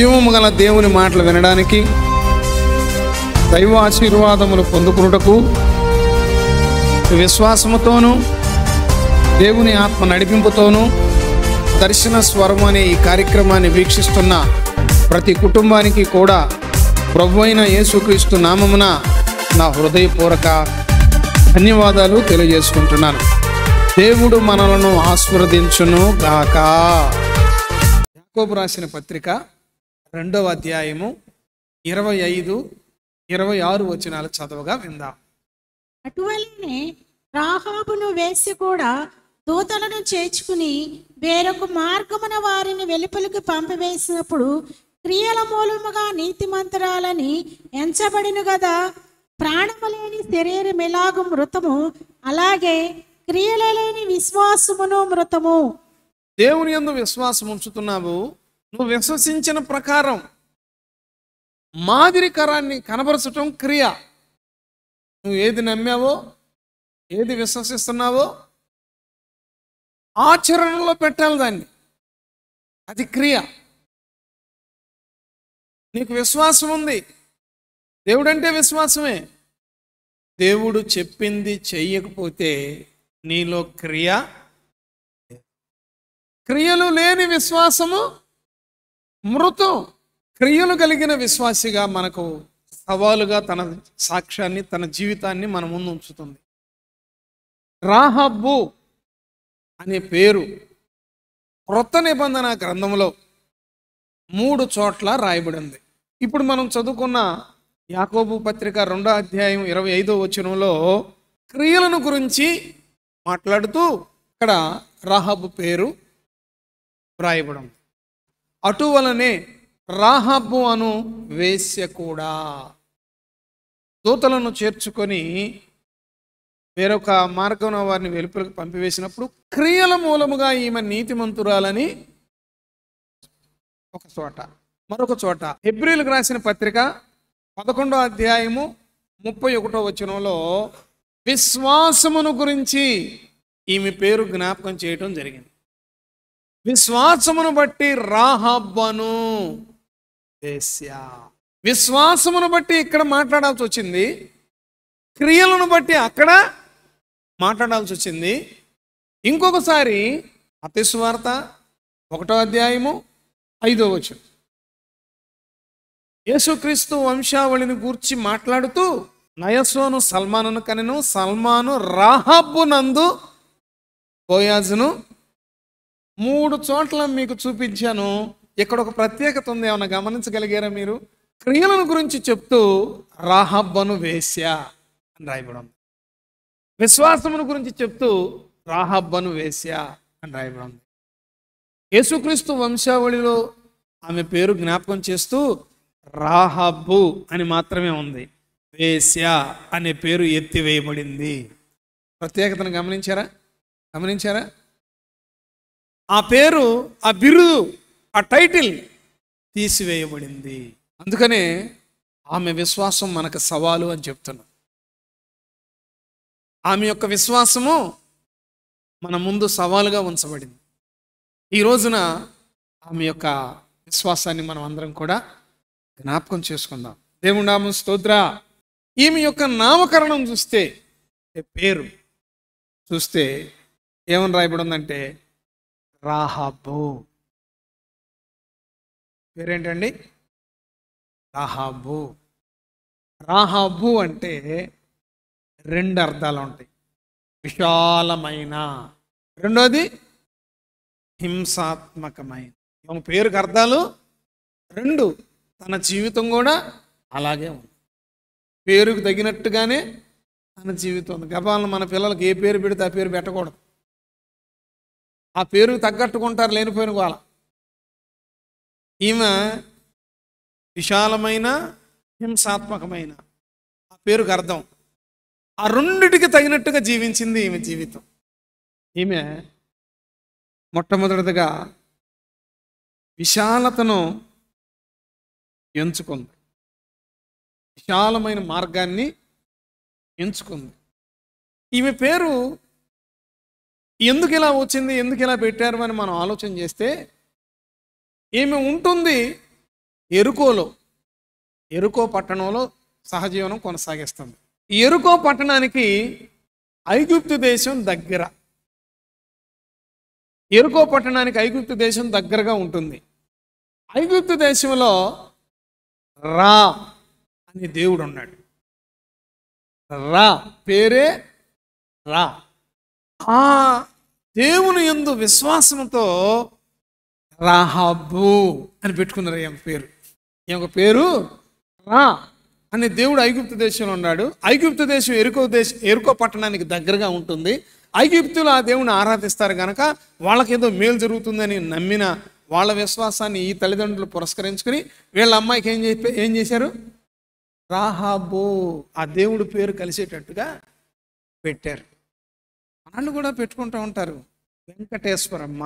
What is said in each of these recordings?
జీవము గల దేవుని మాటలు వినడానికి దైవ ఆశీర్వాదములు పొందుకున్నటకు విశ్వాసముతోనూ దేవుని ఆత్మ నడిపింపుతోనూ దర్శన స్వరము అనే ఈ కార్యక్రమాన్ని వీక్షిస్తున్న ప్రతి కుటుంబానికి కూడా ప్రభు అయిన యేసుక్రీస్తు నామమున నా హృదయపూర్వక ధన్యవాదాలు తెలియజేసుకుంటున్నాను దేవుడు మనలను ఆస్వాదించును గాక రాసిన పత్రిక రెండవ అధ్యాయము ఇరవై ఐదు ఇరవై ఆరు వచనాలు చదవగా విందాం అటువలనే రాహాబును వేసి కూడా దూతలను చేర్చుకుని వేరొక మార్గమున వారిని వెలుపలికి పంపివేసినప్పుడు క్రియల మూలముగా నీతి మంత్రాలని ఎంచబడిను కదా ప్రాణము లేని శరీరం ఎలాగూ మృతము అలాగే క్రియల లేని విశ్వాసమును మృతము దేవుని ఎందు విశ్వాసం ఉంచుతున్నావు నువ్వు విశ్వసించిన ప్రకారం మాదిరికరాన్ని కనబరచటం క్రియ నువ్వు ఏది నమ్మావో ఏది విశ్వసిస్తున్నావో ఆచరణలో పెట్టాలి దాన్ని అది క్రియ నీకు విశ్వాసం ఉంది దేవుడంటే విశ్వాసమే దేవుడు చెప్పింది చెయ్యకపోతే నీలో క్రియ క్రియలు లేని విశ్వాసము మృతం క్రియలు కలిగిన విశ్వాసిగా మనకు సవాలుగా తన సాక్ష్యాన్ని తన జీవితాన్ని మన ముందు ఉంచుతుంది రాహబ్బు అనే పేరు క్రొత్త నిబంధన గ్రంథంలో మూడు చోట్ల రాయబడింది ఇప్పుడు మనం చదువుకున్న యాకోబు పత్రిక రెండో అధ్యాయం ఇరవై ఐదో వచనంలో క్రియలను గురించి మాట్లాడుతూ ఇక్కడ రాహబు పేరు రాయబడింది అటువలనే రాహాబు అను వేశ్య కూడా దూతలను చేర్చుకొని వేరొక మార్గం వారిని వెలుపులకు పంపివేసినప్పుడు క్రియల మూలముగా ఈమె నీతిమంతురాలని ఒక చోట మరొక చోట ఎబ్రిల్కి రాసిన పత్రిక పదకొండో అధ్యాయము ముప్పై ఒకటో వచనంలో విశ్వాసమును గురించి ఈమె పేరు జ్ఞాపకం చేయటం జరిగింది విశ్వాసమును బట్టి రాహబ్బను వేశ్యా విశ్వాసమును బట్టి ఇక్కడ మాట్లాడాల్సి వచ్చింది క్రియలను బట్టి అక్కడ మాట్లాడాల్సి వచ్చింది ఇంకొకసారి అతిస్వార్త ఒకటో అధ్యాయము ఐదో వచ్చు యేసుక్రీస్తు వంశావళిని గూర్చి మాట్లాడుతూ నయసోను సల్మానును కనెను సల్మాను రాహబ్బునందు కోయాజును మూడు చోట్ల మీకు చూపించాను ఇక్కడ ఒక ప్రత్యేకత ఉంది ఏమైనా గమనించగలిగారా మీరు క్రియలను గురించి చెప్తూ రాహబ్బను వేశ్యా అని రాయబడం విశ్వాసమును గురించి చెప్తూ రాహబ్బను వేశ్యా అని రాయబడం యేసుక్రీస్తు వంశావళిలో ఆమె పేరు జ్ఞాపకం చేస్తూ రాహబ్బు అని మాత్రమే ఉంది వేశ్య అనే పేరు ఎత్తివేయబడింది ప్రత్యేకతను గమనించారా గమనించారా ఆ పేరు ఆ బిరుదు ఆ టైటిల్ తీసివేయబడింది అందుకనే ఆమె విశ్వాసం మనకు సవాలు అని చెప్తున్నాం ఆమె యొక్క విశ్వాసము మన ముందు సవాలుగా ఉంచబడింది ఈ రోజున ఆమె యొక్క విశ్వాసాన్ని మనం అందరం కూడా జ్ఞాపకం చేసుకుందాం దేవుడు ఆమె స్తోత్ర ఈమె యొక్క నామకరణం చూస్తే పేరు చూస్తే ఏమని రాయబడి ఉందంటే రాహాబు పేరేంటండి రాహాబు రాహాబు అంటే రెండు అర్థాలు ఉంటాయి విశాలమైన రెండోది హింసాత్మకమైన ఆమె పేరుకు అర్థాలు రెండు తన జీవితం కూడా అలాగే ఉంది పేరుకు తగినట్టుగానే తన జీవితం ఉంది గబాలను మన పిల్లలకి ఏ పేరు పెడితే ఆ పేరు పెట్టకూడదు ఆ పేరు తగ్గట్టుకుంటారు లేనిపోయిన వాళ్ళ ఈమె విశాలమైన హింసాత్మకమైన ఆ పేరుకు అర్థం ఆ రెండిటికి తగినట్టుగా జీవించింది ఈమె జీవితం ఈమె మొట్టమొదటిగా విశాలతను ఎంచుకుంది విశాలమైన మార్గాన్ని ఎంచుకుంది ఈమె పేరు ఎందుకు ఇలా వచ్చింది ఎందుకు ఇలా పెట్టారు అని మనం ఆలోచన చేస్తే ఈమె ఉంటుంది ఎరుకోలో ఎరుకో పట్టణంలో సహజీవనం కొనసాగిస్తుంది ఎరుకో పట్టణానికి ఐగుప్తు దేశం దగ్గర ఎరుకో పట్టణానికి ఐగుప్తు దేశం దగ్గరగా ఉంటుంది ఐగుప్తు దేశంలో రా అని దేవుడు ఉన్నాడు రా పేరే రా ఆ దేవుని ఎందు విశ్వాసంతో రాహాబు అని పెట్టుకున్నారు ఈమె పేరు ఈయొక్క పేరు రా అని దేవుడు ఐగుప్త దేశంలో ఉన్నాడు ఐగుప్త దేశం ఎరుకో దేశం ఎరుకో పట్టణానికి దగ్గరగా ఉంటుంది ఐగుప్తులు ఆ దేవుని ఆరాధిస్తారు కనుక వాళ్ళకేదో మేలు జరుగుతుందని నమ్మిన వాళ్ళ విశ్వాసాన్ని ఈ తల్లిదండ్రులు పురస్కరించుకుని వీళ్ళ అమ్మాయికి ఏం చెప్పి ఏం చేశారు రాహాబో ఆ దేవుడి పేరు కలిసేటట్టుగా పెట్టారు వాళ్ళు కూడా పెట్టుకుంటూ ఉంటారు వెంకటేశ్వరమ్మ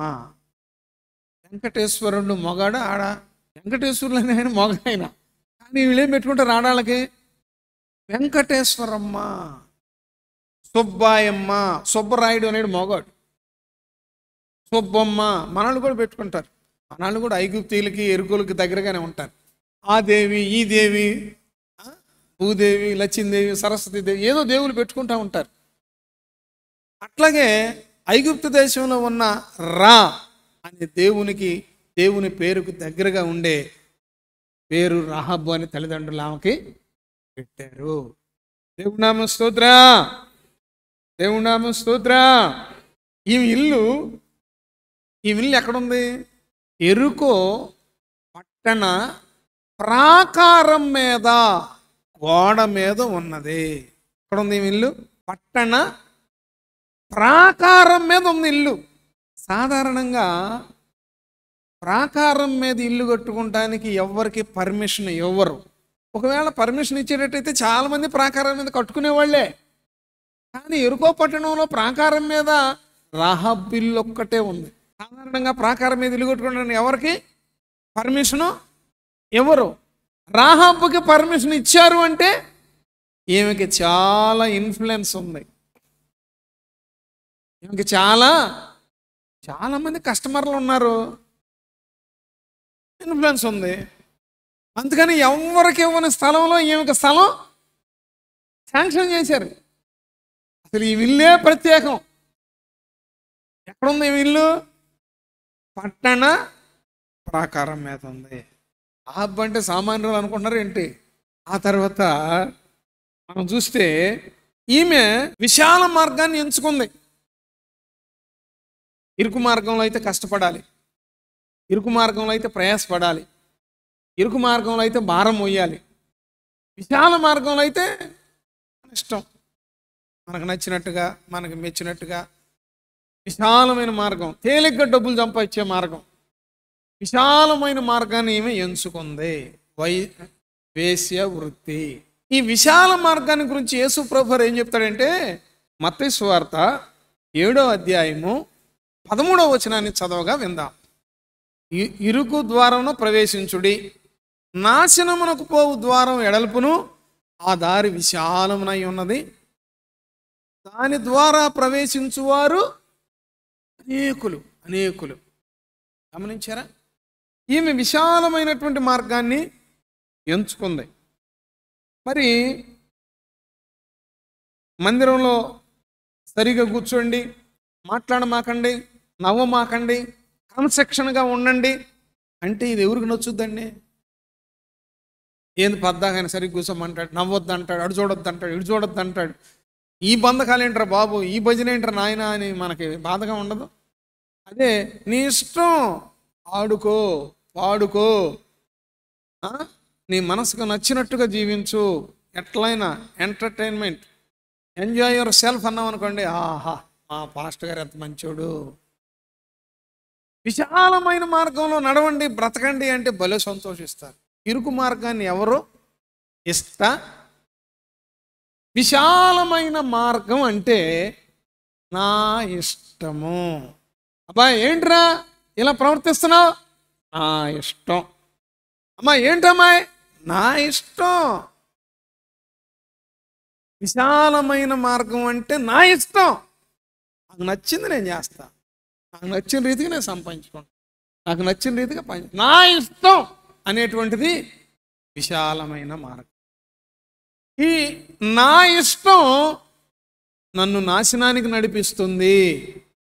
వెంకటేశ్వరుడు మొగాడు ఆడ వెంకటేశ్వరులు ఆయన మొగ ఆయన కానీ వీళ్ళేం పెట్టుకుంటారు ఆడాళ్ళకి వెంకటేశ్వరమ్మ సుబ్బాయమ్మ సుబ్బరాయుడు అనేది మొగాడు సుబ్బమ్మ మనల్ని కూడా పెట్టుకుంటారు మనల్ని కూడా ఐగుప్తీలకి ఎరుకులకి దగ్గరగానే ఉంటారు ఆ దేవి ఈ దేవి భూదేవి లచ్చిందేవి సరస్వతి దేవి ఏదో దేవులు పెట్టుకుంటూ ఉంటారు అట్లాగే ఐగుప్తు దేశంలో ఉన్న రా అనే దేవునికి దేవుని పేరుకు దగ్గరగా ఉండే పేరు రాహబ్బు అని తల్లిదండ్రులు ఆమెకి పెట్టారు దేవునామ స్తోత్ర దేవునామ స్తోత్ర ఈ ఇల్లు ఈ ఇల్లు ఎక్కడుంది ఎరుకో పట్టణ ప్రాకారం మీద గోడ మీద ఉన్నది ఎక్కడుంది ఈ ఇల్లు పట్టణ ప్రాకారం మీద ఉంది ఇల్లు సాధారణంగా ప్రాకారం మీద ఇల్లు కట్టుకోవడానికి ఎవరికి పర్మిషన్ ఎవ్వరు ఒకవేళ పర్మిషన్ ఇచ్చేటట్టయితే చాలామంది ప్రాకారం మీద కట్టుకునేవాళ్లే కానీ ఎరుకో పట్టణంలో ప్రాకారం మీద రాహబ్ ఇల్లు ఒక్కటే ఉంది సాధారణంగా ప్రాకారం మీద ఇల్లు కట్టుకోవడానికి ఎవరికి పర్మిషను ఎవరు రాహబ్కి పర్మిషన్ ఇచ్చారు అంటే ఈమెకి చాలా ఇన్ఫ్లుయెన్స్ ఉంది ఈమెకి చాలా చాలామంది కస్టమర్లు ఉన్నారు ఇన్ఫ్లుయెన్స్ ఉంది అందుకని ఎవరికి ఇవ్వని స్థలంలో ఈమెకి స్థలం శాంక్షన్ చేశారు అసలు ఈ విల్లే ప్రత్యేకం ఎక్కడుంది ఈ విల్లు పట్టణ ప్రాకారం మీద ఉంది ఆ అంటే సామాన్యులు అనుకుంటున్నారు ఏంటి ఆ తర్వాత మనం చూస్తే ఈమె విశాల మార్గాన్ని ఎంచుకుంది ఇరుకు మార్గంలో అయితే కష్టపడాలి ఇరుకు మార్గంలో అయితే ప్రయాసపడాలి ఇరుకు మార్గంలో అయితే భారం మోయాలి విశాల మార్గంలో అయితే మన ఇష్టం మనకు నచ్చినట్టుగా మనకు మెచ్చినట్టుగా విశాలమైన మార్గం తేలిగ్గా డబ్బులు సంపాదించే మార్గం విశాలమైన మార్గాన్ని ఏమి ఎంచుకుంది వై వేశ్య వృత్తి ఈ విశాల మార్గాన్ని గురించి యేసు ప్రభర్ ఏం చెప్తాడంటే మత్స్వార్త ఏడో అధ్యాయము పదమూడవ వచనాన్ని చదవగా విందాం ఇరుకు ద్వారమును ప్రవేశించుడి నాశనమునకు పోవు ద్వారం ఎడల్పును ఆ దారి విశాలమునై ఉన్నది దాని ద్వారా ప్రవేశించువారు అనేకులు అనేకులు గమనించారా ఈమె విశాలమైనటువంటి మార్గాన్ని ఎంచుకుంది మరి మందిరంలో సరిగా కూర్చోండి మాట్లాడమాకండి నవ్వమాకండి కన్సెక్షన్గా ఉండండి అంటే ఇది ఎవరికి నచ్చుద్దండి ఏంది పద్దాకైనా సరే అంటాడు నవ్వొద్దు అంటాడు అడు చూడొద్దు అంటాడు ఇడు చూడొద్దు అంటాడు ఈ బంధకాలు ఏంటరా బాబు ఈ భజన ఏంటరా నాయన అని మనకి బాధగా ఉండదు అదే నీ ఇష్టం ఆడుకో పాడుకో నీ మనసుకు నచ్చినట్టుగా జీవించు ఎట్లయినా ఎంటర్టైన్మెంట్ ఎంజాయ్ యువర్ సెల్ఫ్ అన్నాం అనుకోండి ఆహా మా పాస్ట్ గారు ఎంత మంచోడు విశాలమైన మార్గంలో నడవండి బ్రతకండి అంటే భలే సంతోషిస్తారు ఇరుకు మార్గాన్ని ఎవరు ఇస్తా విశాలమైన మార్గం అంటే నా ఇష్టము అబ్బా ఏంట్రా ఇలా ప్రవర్తిస్తున్నావు నా ఇష్టం అమ్మా ఏంటమ్మాయి నా ఇష్టం విశాలమైన మార్గం అంటే నా ఇష్టం నాకు నచ్చింది నేను చేస్తాను నాకు నచ్చిన రీతిగా నేను సంపాదించుకోండి నాకు నచ్చిన రీతిగా పని నా ఇష్టం అనేటువంటిది విశాలమైన మార్గం ఈ నా ఇష్టం నన్ను నాశనానికి నడిపిస్తుంది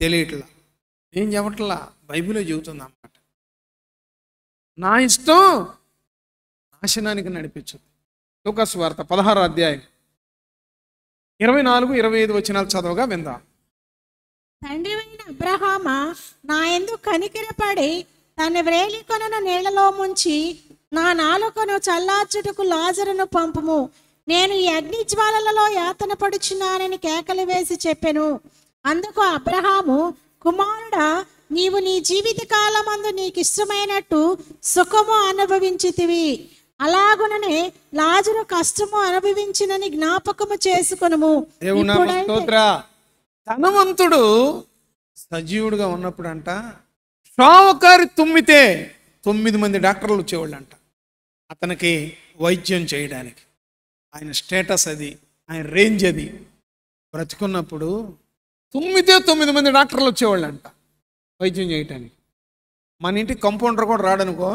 తెలియట్లా నేను చెప్పట్లా బైబిలో చెబుతుంది అన్నమాట నా ఇష్టం నాశనానికి నడిపించదు వార్త పదహారు అధ్యాయం ఇరవై నాలుగు ఇరవై ఐదు వచ్చినాలు చదవగా విందాం తండ్రివైన అబ్రహామ నా ఎందు కనికిరపడి తన వ్రేలికొనను నీళ్లలో ముంచి నా నాలుకను చల్లార్చుటకు లాజరును పంపుము నేను ఈ అగ్ని జ్వాలలలో యాతన పడుచున్నానని కేకలు వేసి చెప్పెను అందుకు అబ్రహాము కుమారుడా నీవు నీ జీవిత కాలమందు నీకు ఇష్టమైనట్టు సుఖము అనుభవించితివి అలాగుననే లాజరు కష్టము అనుభవించినని జ్ఞాపకము చేసుకును ధనవంతుడు సజీవుడుగా ఉన్నప్పుడు అంట షావుకారి తుమ్మితే తొమ్మిది మంది డాక్టర్లు వచ్చేవాళ్ళు అంట అతనికి వైద్యం చేయడానికి ఆయన స్టేటస్ అది ఆయన రేంజ్ అది బ్రతుకున్నప్పుడు తొమ్మిదే తొమ్మిది మంది డాక్టర్లు వచ్చేవాళ్ళు అంట వైద్యం చేయటానికి మన ఇంటికి కంపౌండర్ కూడా రాడనుకో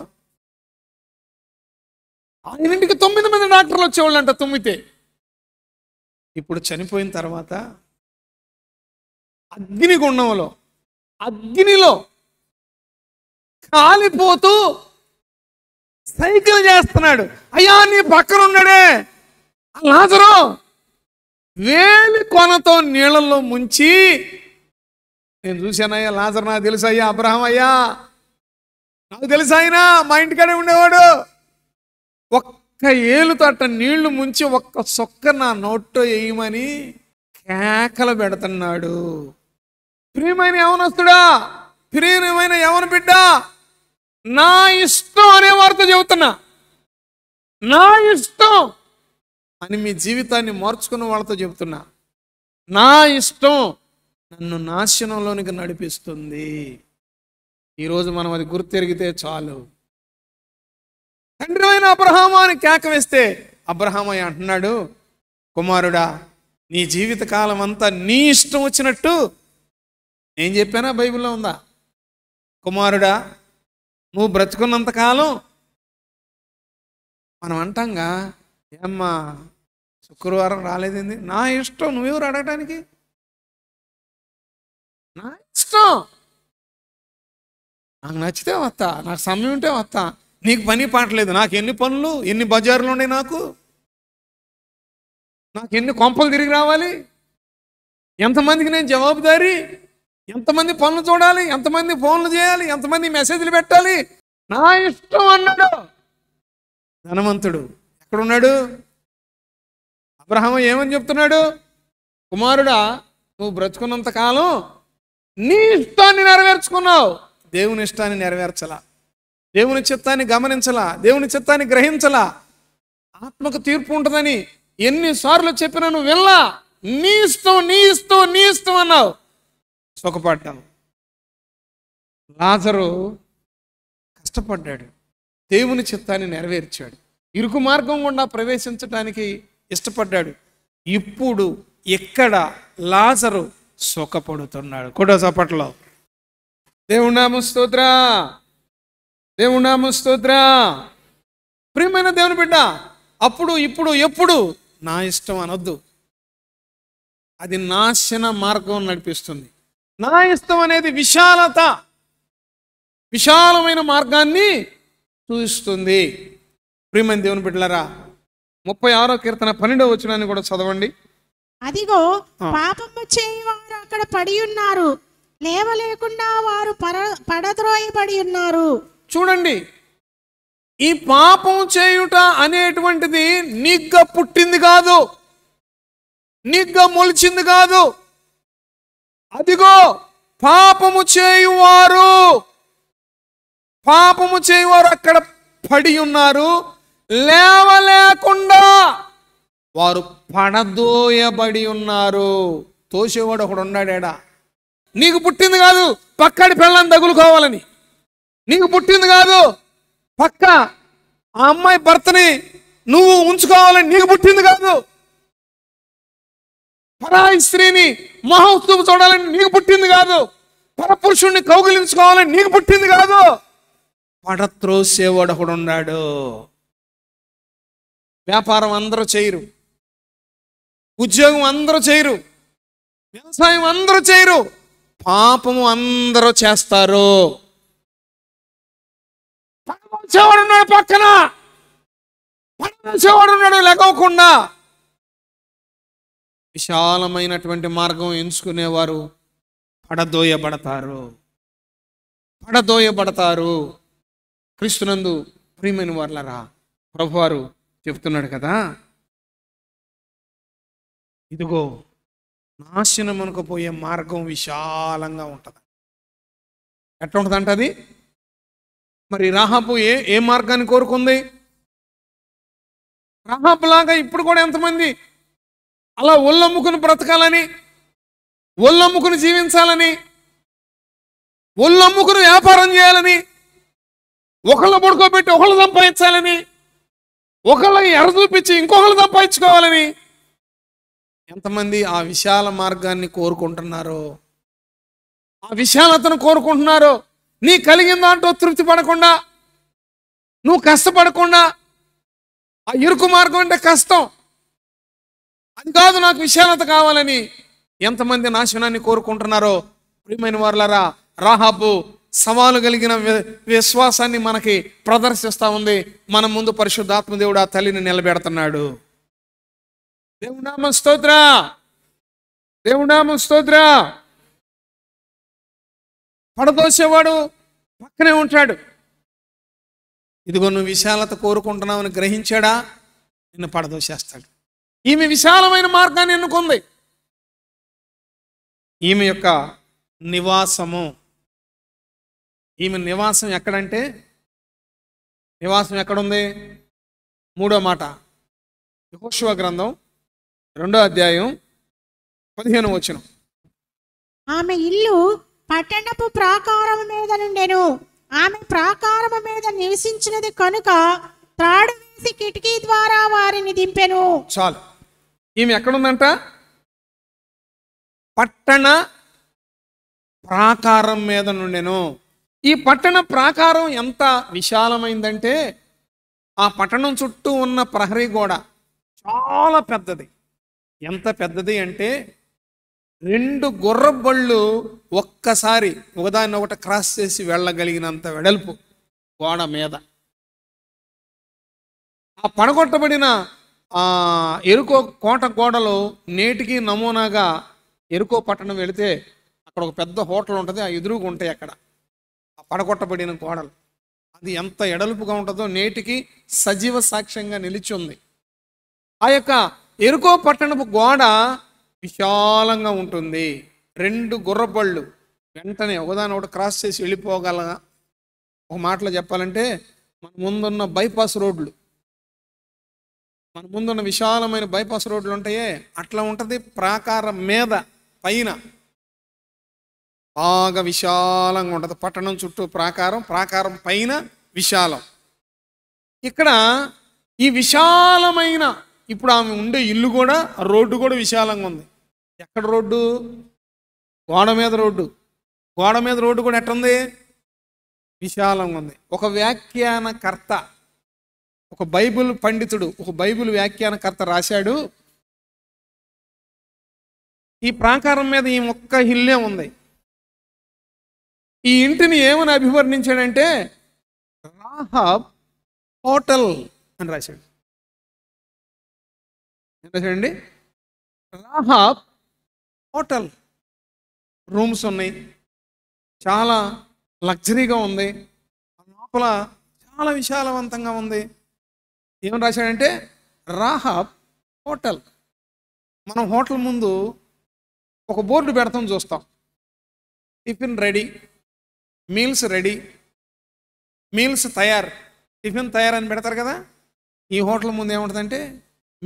ఆయన ఇంటికి తొమ్మిది మంది డాక్టర్లు వచ్చేవాళ్ళు అంట తుమ్మితే ఇప్పుడు చనిపోయిన తర్వాత అగ్నిగుండంలో అగ్నిలో కాలిపోతూ సైకిల్ చేస్తున్నాడు అయ్యా నీ పక్కన ఉన్నాడే లాజరు వేలి కొనతో నీళ్ళల్లో ముంచి నేను చూశానయ్యా లాజర్ నాకు తెలుసు అయ్యా అబ్రహం అయ్యా నాకు తెలుసు ఆయన మా ఇంటికాడే ఉండేవాడు ఒక్క ఏలు తట్ట నీళ్లు ముంచి ఒక్క సొక్క నా నోట్టో వేయమని కేకలు పెడుతున్నాడు ప్రియమైన యవనస్తుడా ప్రియమైన యవన బిడ్డ నా ఇష్టం అనే వార్త చెబుతున్నా నా ఇష్టం అని మీ జీవితాన్ని మార్చుకున్న వాళ్ళతో చెబుతున్నా నా ఇష్టం నన్ను నాశనంలోనికి నడిపిస్తుంది ఈరోజు మనం అది గుర్తెరిగితే చాలు తండ్రి అయిన అబ్రహామాని అని కేక వేస్తే అబ్రహామయ్య అంటున్నాడు కుమారుడా నీ జీవితకాలం అంతా నీ ఇష్టం వచ్చినట్టు నేను చెప్పానా బైబిల్లో ఉందా కుమారుడా నువ్వు బ్రతుకున్నంతకాలం మనం అంటాంగా ఏమ్మా శుక్రవారం రాలేదేంది నా ఇష్టం నువ్వెవరు అడగటానికి నా ఇష్టం నాకు నచ్చితే వస్తా నాకు సమయం ఉంటే వస్తా నీకు పని పాటలేదు నాకు ఎన్ని పనులు ఎన్ని బజార్లు ఉన్నాయి నాకు నాకు ఎన్ని కొంపలు తిరిగి రావాలి ఎంతమందికి నేను జవాబుదారీ ఎంతమంది పనులు చూడాలి ఎంతమంది ఫోన్లు చేయాలి ఎంతమంది మెసేజ్లు పెట్టాలి నా ఇష్టం అన్నాడు ధనవంతుడు ఎక్కడున్నాడు అబ్రహం ఏమని చెప్తున్నాడు కుమారుడా నువ్వు బ్రతుకున్నంత కాలం నీ ఇష్టాన్ని నెరవేర్చుకున్నావు దేవుని ఇష్టాన్ని నెరవేర్చలా దేవుని చిత్తాన్ని గమనించలా దేవుని చిత్తాన్ని గ్రహించలా ఆత్మకు తీర్పు ఉంటుందని ఎన్నిసార్లు చెప్పినా నువ్వు వెళ్ళా నీ ఇష్టం నీ ఇష్టం నీ ఇష్టం అన్నావు సుఖపడ్డాం లాజరు కష్టపడ్డాడు దేవుని చిత్తాన్ని నెరవేర్చాడు ఇరుకు మార్గం గుండా ప్రవేశించడానికి ఇష్టపడ్డాడు ఇప్పుడు ఎక్కడ లాజరు సుఖపడుతున్నాడు కూడా చప్పట్లో దేవునాము స్తోత్ర దేవునాము స్తోత్ర ప్రియమైన దేవుని బిడ్డ అప్పుడు ఇప్పుడు ఎప్పుడు నా ఇష్టం అనొద్దు అది నాశన మార్గం నడిపిస్తుంది నా ఇష్టం అనేది విశాలత విశాలమైన మార్గాన్ని చూపిస్తుంది ప్రియమైన దేవుని బిడ్డలరా ముప్పై ఆరో కీర్తన పన్నెండో వచ్చినాన్ని కూడా చదవండి అదిగో పాపము చేయవారు అక్కడ పడి ఉన్నారు లేవలేకుండా వారు పర పడద్రోయబడి ఉన్నారు చూడండి ఈ పాపం చేయుట అనేటువంటిది నిగ్గ పుట్టింది కాదు నిగ్గ మొలిచింది కాదు అదిగో పాపము చేయువారు పాపము చేయువారు అక్కడ పడి ఉన్నారు లేవలేకుండా వారు పడదోయబడి ఉన్నారు తోసేవాడు ఒకడు ఉన్నాడేడా నీకు పుట్టింది కాదు పక్కడి పిల్లని తగులుకోవాలని నీకు పుట్టింది కాదు పక్క ఆ అమ్మాయి భర్తని నువ్వు ఉంచుకోవాలని నీకు పుట్టింది కాదు పరాయి స్త్రీని మహోత్సవం చూడాలని నీకు పుట్టింది కాదు పరపురుషుణ్ణి కౌగిలించుకోవాలని నీకు పుట్టింది కాదు పడత్రోసేవాడు ఒకడు ఉన్నాడు వ్యాపారం అందరూ చేయరు ఉద్యోగం అందరూ చేయరు వ్యవసాయం అందరూ చేయరు పాపము అందరూ చేస్తారు పడవచ్చేవాడున్నాడు పక్కన ఉన్నాడు లెగవకుండా విశాలమైనటువంటి మార్గం ఎంచుకునేవారు పడదోయబడతారు పడదోయబడతారు క్రీస్తునందు ప్రియమైన వాళ్ళరా ప్రభువారు చెప్తున్నాడు కదా ఇదిగో నాశనం అనుకుపోయే మార్గం విశాలంగా ఉంటుంది ఎట్లా ఉంటుందంట అది మరి రాహాపు ఏ ఏ మార్గాన్ని కోరుకుంది లాగా ఇప్పుడు కూడా ఎంతమంది అలా ఒళ్ళమ్ముకుని బ్రతకాలని ఒళ్ళమ్ముకుని జీవించాలని ఒళ్ళమ్ముకుని వ్యాపారం చేయాలని ఒకళ్ళు పడుకోబెట్టి ఒకళ్ళు సంపాదించాలని ఒకళ్ళ ఎర్ర చూపించి ఇంకొకళ్ళు సంపాదించుకోవాలని ఎంతమంది ఆ విశాల మార్గాన్ని కోరుకుంటున్నారో ఆ విశాలతను కోరుకుంటున్నారో నీ కలిగిన దాంట్లో తృప్తి పడకుండా నువ్వు కష్టపడకుండా ఆ ఇరుకు మార్గం అంటే కష్టం అది కాదు నాకు విశాలత కావాలని ఎంతమంది నాశనాన్ని కోరుకుంటున్నారో ప్రియమైన వారులరా రాహాబు సవాలు కలిగిన విశ్వాసాన్ని మనకి ప్రదర్శిస్తూ ఉంది మన ముందు పరిశుద్ధాత్మదేవుడు ఆ తల్లిని నిలబెడుతున్నాడు దేవునామ స్తోత్ర దేవునామ స్తోత్ర పడదోసేవాడు పక్కనే ఉంటాడు ఇదిగో నువ్వు విశాలత కోరుకుంటున్నావని గ్రహించాడా నిన్ను పడదోసేస్తాడు ఈమె విశాలమైన మార్గాన్ని ఎన్నుకుంది ఈమె యొక్క నివాసము ఈమె నివాసం ఎక్కడంటే నివాసం ఎక్కడుంది మూడో మాట యహోశివ గ్రంథం రెండో అధ్యాయం పదిహేను వచ్చిన ఆమె ఇల్లు పట్టణపు ప్రాకారం మీద నుండెను ఆమె ప్రాకారం మీద నివసించినది కనుక త్రాడు వేసి కిటికీ ద్వారా వారిని దింపెను చాలు ఈమె ఎక్కడుందంట పట్టణ ప్రాకారం మీద నుండెను ఈ పట్టణ ప్రాకారం ఎంత విశాలమైందంటే ఆ పట్టణం చుట్టూ ఉన్న ప్రహరీ గోడ చాలా పెద్దది ఎంత పెద్దది అంటే రెండు గుర్రబళ్ళు ఒక్కసారి ఒకదాన్ని ఒకటి క్రాస్ చేసి వెళ్ళగలిగినంత వెడల్పు గోడ మీద ఆ పడగొట్టబడిన ఎరుకో కోట గోడలు నేటికి నమూనాగా ఎరుకో పట్టణం వెళితే అక్కడ ఒక పెద్ద హోటల్ ఉంటుంది ఆ ఎదురుగా ఉంటాయి అక్కడ ఆ పడగొట్టబడిన గోడలు అది ఎంత ఎడలుపుగా ఉంటుందో నేటికి సజీవ సాక్ష్యంగా నిలిచి ఉంది ఆ యొక్క ఎరుకో పట్టణపు గోడ విశాలంగా ఉంటుంది రెండు గుర్రబళ్ళు వెంటనే ఒకదాని ఒకటి క్రాస్ చేసి వెళ్ళిపోగలగా ఒక మాటలో చెప్పాలంటే మన ముందున్న బైపాస్ రోడ్లు మన ముందున్న విశాలమైన బైపాస్ రోడ్లు ఉంటాయే అట్లా ఉంటుంది ప్రాకారం మీద పైన బాగా విశాలంగా ఉంటుంది పట్టణం చుట్టూ ప్రాకారం ప్రాకారం పైన విశాలం ఇక్కడ ఈ విశాలమైన ఇప్పుడు ఆమె ఉండే ఇల్లు కూడా రోడ్డు కూడా విశాలంగా ఉంది ఎక్కడ రోడ్డు గోడ మీద రోడ్డు గోడ మీద రోడ్డు కూడా ఎట్టుంది విశాలంగా ఉంది ఒక వ్యాఖ్యానకర్త ఒక బైబుల్ పండితుడు ఒక బైబుల్ వ్యాఖ్యానకర్త రాశాడు ఈ ప్రాకారం మీద ఈ మొక్క హిల్లే ఉంది ఈ ఇంటిని ఏమని అభివర్ణించాడంటే రాహాబ్ హోటల్ అని రాశాడు ఏం రాశాడండి రాహాబ్ హోటల్ రూమ్స్ ఉన్నాయి చాలా లగ్జరీగా ఉంది లోపల చాలా విశాలవంతంగా ఉంది ఏమని రాశాడంటే రాహాబ్ హోటల్ మనం హోటల్ ముందు ఒక బోర్డు పెడతాం చూస్తాం tiffin ready meals ready meals తయారు టిఫిన్ తయారు అని పెడతారు కదా ఈ హోటల్ ముందు ఏముంటుందంటే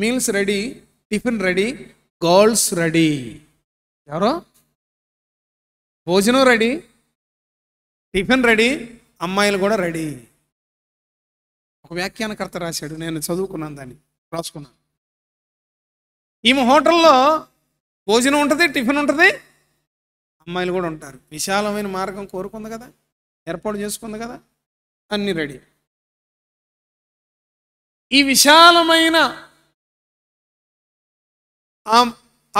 meals ready tiffin ready girls ready ఎవరో భోజనం రెడీ టిఫిన్ రెడీ అమ్మాయిలు కూడా రెడీ ఒక వ్యాఖ్యానకర్త రాశాడు నేను చదువుకున్నాను దాన్ని రాసుకున్నాను ఈమె హోటల్లో భోజనం ఉంటుంది టిఫిన్ ఉంటుంది అమ్మాయిలు కూడా ఉంటారు విశాలమైన మార్గం కోరుకుంది కదా ఏర్పాటు చేసుకుంది కదా అన్ని రెడీ ఈ విశాలమైన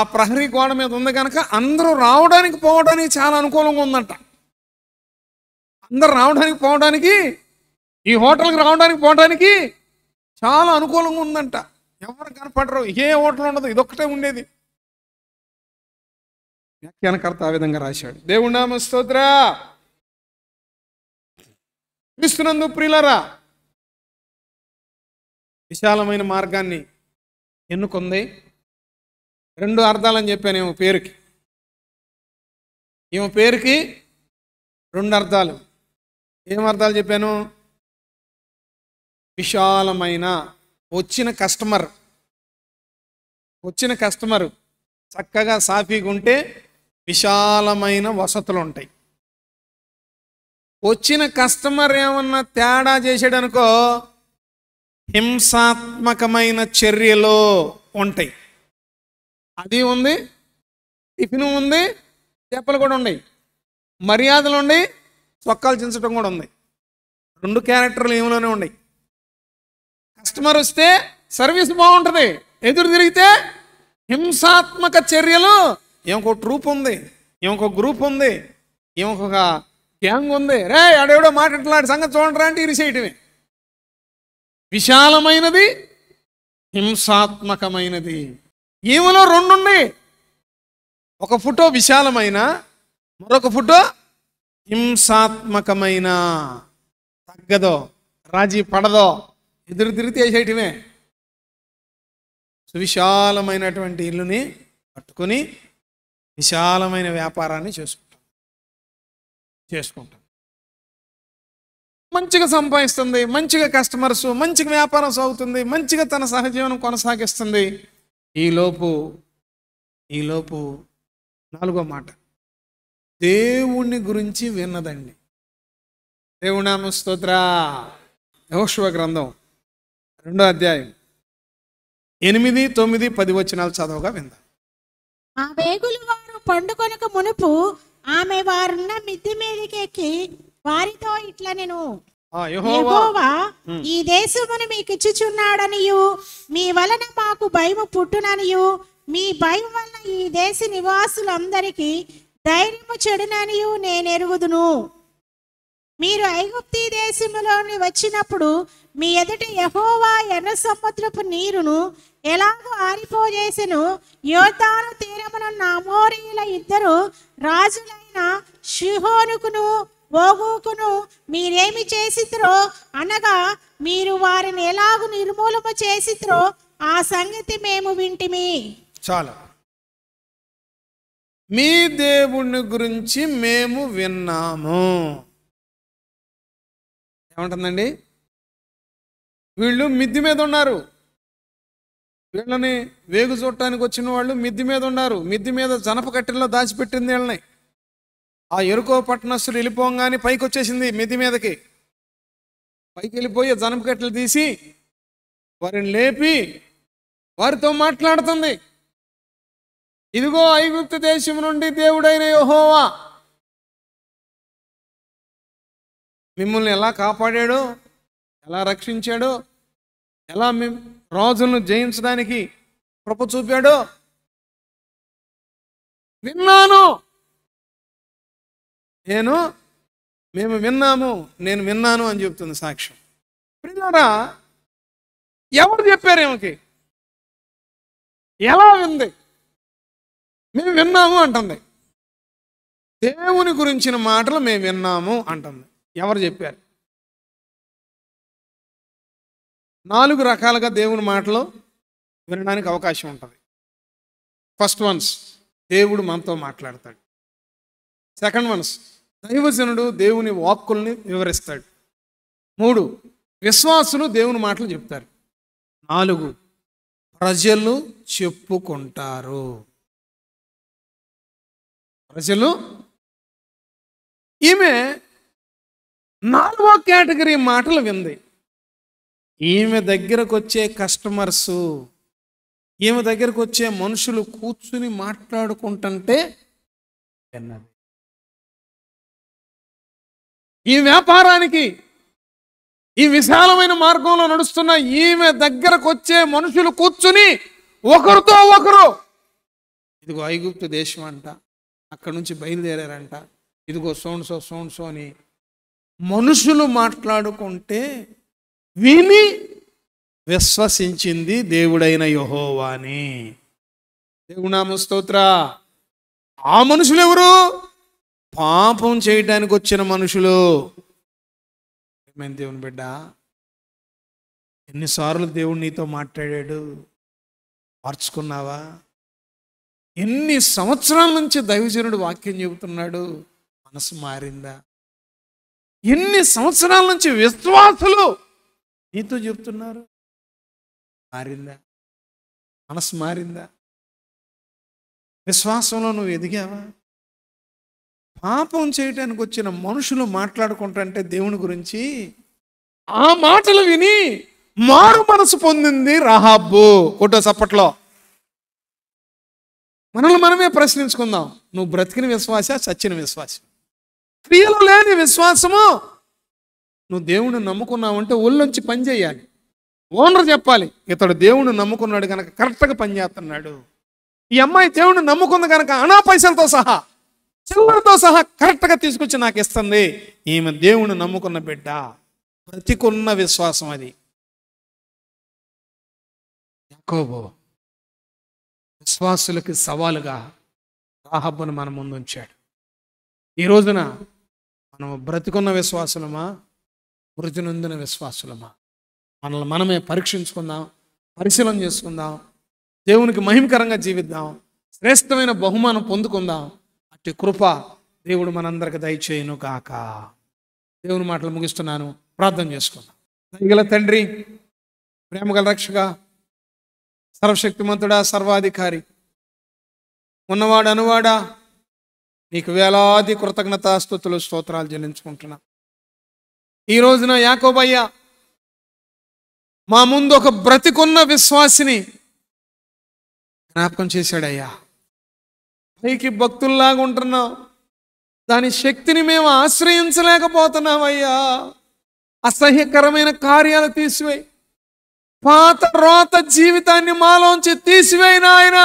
ఆ ప్రహరీ గోడ మీద ఉంది కనుక అందరూ రావడానికి పోవడానికి చాలా అనుకూలంగా ఉందంట అందరు రావడానికి పోవడానికి ఈ హోటల్కి రావడానికి పోవడానికి చాలా అనుకూలంగా ఉందంట ఎవరు కనపడరు ఏ హోటల్ ఉండదు ఇదొక్కటే ఉండేది వ్యాఖ్యానకర్త ఆ విధంగా రాశాడు దేవుణ్ణామ స్తోత్ర క్రీస్తునందు ప్రిలరా విశాలమైన మార్గాన్ని ఎన్నుకుంది రెండు అర్థాలని చెప్పాను ఈమె పేరుకి ఈమె పేరుకి రెండు అర్థాలు ఏం అర్థాలు చెప్పాను విశాలమైన వచ్చిన కస్టమర్ వచ్చిన కస్టమర్ చక్కగా సాఫీగా ఉంటే విశాలమైన వసతులు ఉంటాయి వచ్చిన కస్టమర్ ఏమన్నా తేడా చేసాడనుకో హింసాత్మకమైన చర్యలు ఉంటాయి అది ఉంది టిఫిన్ ఉంది చేపలు కూడా ఉన్నాయి మర్యాదలు ఉన్నాయి చొక్కాలు చించడం కూడా ఉంది రెండు క్యారెక్టర్లు ఏమిలోనే ఉన్నాయి కస్టమర్ వస్తే సర్వీస్ బాగుంటుంది ఎదురు తిరిగితే హింసాత్మక చర్యలు ఇంకొక ట్రూప్ ఉంది ఇంకొక గ్రూప్ ఉంది ఇంకొక గ్యాంగ్ ఉంది రే ఆడెవడో మాట్లాడి సంగతి చూడండి అంటే ఇరిసేయటమే విశాలమైనది హింసాత్మకమైనది ఏమో రెండున్నాయి ఒక ఫోటో విశాలమైన మరొక ఫోటో హింసాత్మకమైన తగ్గదో రాజీ పడదో ఎదురు తిరిగి వేసేయటమే సువిశాలమైనటువంటి ఇల్లుని పట్టుకొని విశాలమైన వ్యాపారాన్ని చేసుకుంటాం చేసుకుంటాం మంచిగా సంపాదిస్తుంది మంచిగా కస్టమర్స్ మంచిగా వ్యాపారం సాగుతుంది మంచిగా తన సహజీవనం కొనసాగిస్తుంది ఈలోపు ఈలోపు నాలుగో మాట దేవుణ్ణి గురించి విన్నదండి దేవునామ స్తోత్ర యహోశివ గ్రంథం రెండో అధ్యాయం ఎనిమిది తొమ్మిది పది వచనాలు చదవగా విందా ఆ వేగులు వారు పండుకొనక మునుపు ఆమె వారున్న మిద్ది మీదకి వారితో ఇట్లా నేను ఈ దేశమును మీకు ఇచ్చుచున్నాడని మీ వలన మాకు భయము పుట్టుననియు మీ భయం వల్ల ఈ దేశ నివాసులందరికీ ధైర్యము చెడుననియు నేను ఎరుగుదును మీరు ఐగుప్తి దేశములోని వచ్చినప్పుడు మీ ఎదుట యహోవా ఎర్ర సముద్రపు నీరును ఎలాగో ఆరిపోజేసెను యోతాను తీరమున అమోరీల ఇద్దరు రాజులైన షిహోనుకును ఓగుకును మీరేమి చేసిద్రో అనగా మీరు వారిని ఎలాగు నిర్మూలన చేసిద్రో ఆ సంగతి మేము వింటిమి చాలా మీ దేవుణ్ణి గురించి మేము విన్నాము ఏమంటుందండి వీళ్ళు మిద్ది మీద ఉన్నారు వీళ్ళని వేగు చూడటానికి వచ్చిన వాళ్ళు మిద్ది మీద ఉన్నారు మిద్ది మీద జనప కట్టెల్లో దాచిపెట్టింది వీళ్ళని ఆ ఎరుకో పట్టణస్తులు వెళ్ళిపోగానే పైకి వచ్చేసింది మిద్ది మీదకి పైకి వెళ్ళిపోయి జనప కట్టెలు తీసి వారిని లేపి వారితో మాట్లాడుతుంది ఇదిగో ఐగుప్త దేశం నుండి దేవుడైన యోహోవా మిమ్మల్ని ఎలా కాపాడాడో ఎలా రక్షించాడో ఎలా మేము రాజులను జయించడానికి కృప చూపాడో విన్నాను నేను మేము విన్నాము నేను విన్నాను అని చెప్తుంది సాక్ష్యం ప్రియులారా ఎవరు చెప్పారు ఏమికి ఎలా ఉంది మేము విన్నాము అంటుంది దేవుని గురించిన మాటలు మేము విన్నాము అంటుంది ఎవరు చెప్పారు నాలుగు రకాలుగా దేవుని మాటలు వినడానికి అవకాశం ఉంటుంది ఫస్ట్ వన్స్ దేవుడు మనతో మాట్లాడతాడు సెకండ్ వన్స్ దైవజనుడు దేవుని వాక్కుల్ని వివరిస్తాడు మూడు విశ్వాసులు దేవుని మాటలు చెప్తారు నాలుగు ప్రజలు చెప్పుకుంటారు ప్రజలు ఈమె నాలుగో కేటగిరీ మాటలు వింది ఈమె దగ్గరకు వచ్చే కస్టమర్స్ ఈమె దగ్గరకు వచ్చే మనుషులు కూర్చుని మాట్లాడుకుంటుంటే విన్నది ఈ వ్యాపారానికి ఈ విశాలమైన మార్గంలో నడుస్తున్న ఈమె దగ్గరకు వచ్చే మనుషులు కూర్చుని ఒకరితో ఒకరు ఇదిగో ఐగుప్తు దేశం అంట అక్కడ నుంచి బయలుదేరారంట ఇదిగో సోన్సో సోన్సో అని మనుషులు మాట్లాడుకుంటే విని విశ్వసించింది దేవుడైన యహోవాని దేవునామ స్తోత్ర ఆ మనుషులు ఎవరు పాపం చేయడానికి వచ్చిన మనుషులు ఏమైంది దేవుని బిడ్డ ఎన్నిసార్లు దేవుడు నీతో మాట్లాడాడు మార్చుకున్నావా ఎన్ని సంవత్సరాల నుంచి దైవజనుడు వాక్యం చెబుతున్నాడు మనసు మారిందా ఎన్ని సంవత్సరాల నుంచి విశ్వాసులు నీతో చెప్తున్నారు మారిందా మనసు మారిందా విశ్వాసంలో నువ్వు ఎదిగావా పాపం చేయటానికి వచ్చిన మనుషులు మాట్లాడుకుంటుంటే దేవుని గురించి ఆ మాటలు విని మారు మనసు పొందింది రాహాబ్బు ఒకటో చప్పట్లో మనల్ని మనమే ప్రశ్నించుకుందాం నువ్వు బ్రతికిన విశ్వాస చచ్చిన విశ్వాసం క్రియలు లేని విశ్వాసము నువ్వు దేవుడిని నమ్ముకున్నావంటే ఒళ్ళొంచి పని చేయాలి ఓనర్ చెప్పాలి ఇతడు దేవుణ్ణి నమ్ముకున్నాడు కనుక కరెక్ట్గా పనిచేస్తున్నాడు ఈ అమ్మాయి దేవుడిని నమ్ముకుంది కనుక అనా పైసలతో సహా చిల్లరతో సహా కరెక్ట్గా తీసుకొచ్చి నాకు ఇస్తుంది ఈమె దేవుడిని నమ్ముకున్న బిడ్డ బ్రతికున్న విశ్వాసం అది యాకోబో విశ్వాసులకి సవాలుగా రాహబ్బను మన ముందుంచాడు ఈ రోజున మనం బ్రతికున్న విశ్వాసులమా మృతి నొందిన విశ్వాసులమా మనల్ని మనమే పరీక్షించుకుందాం పరిశీలన చేసుకుందాం దేవునికి మహిమకరంగా జీవిద్దాం శ్రేష్టమైన బహుమానం పొందుకుందాం అట్టి కృప దేవుడు మనందరికి దయచేయను కాక దేవుని మాటలు ముగిస్తున్నాను ప్రార్థన చేసుకుందాం దయగల తండ్రి ప్రేమగల రక్షక సర్వశక్తిమంతుడా సర్వాధికారి ఉన్నవాడు అనువాడా నీకు వేలాది కృతజ్ఞతాస్థుతులు స్తోత్రాలు చెల్లించుకుంటున్నా ఈ రోజున యాకోబయ్య మా ముందు ఒక బ్రతికున్న విశ్వాసిని జ్ఞాపకం చేశాడయ్యా పైకి భక్తుల్లాగా ఉంటున్నాం దాని శక్తిని మేము ఆశ్రయించలేకపోతున్నామయ్యా అసహ్యకరమైన కార్యాలు తీసివేయి పాత రోత జీవితాన్ని మాలోంచి తీసివేయి నాయన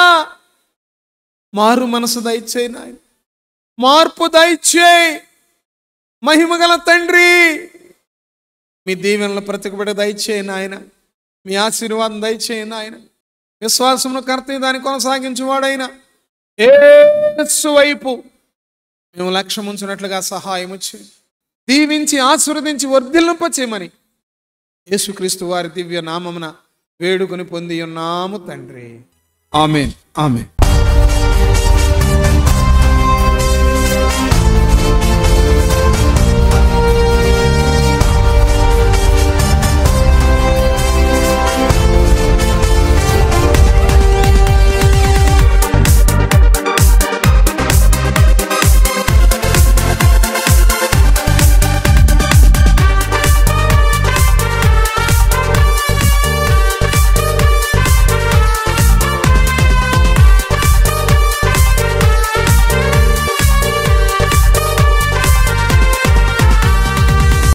మారు మనసు దయచేయి నాయన మార్పు దయచేయి మహిమగల తండ్రి మీ దీవెనలు ప్రతికబడి దయచేయను ఆయన మీ ఆశీర్వాదం దయచేయను ఆయన విశ్వాసమును కర్త దాన్ని కొనసాగించేవాడైనా ఏసు వైపు మేము లక్ష్యం ఉంచినట్లుగా సహాయం వచ్చి దీవించి ఆశీర్వదించి వర్ధిల్లింపచేయమని యేసుక్రీస్తు వారి దివ్య నామమున వేడుకొని పొంది ఉన్నాము తండ్రి ఆమెన్ ఆమెన్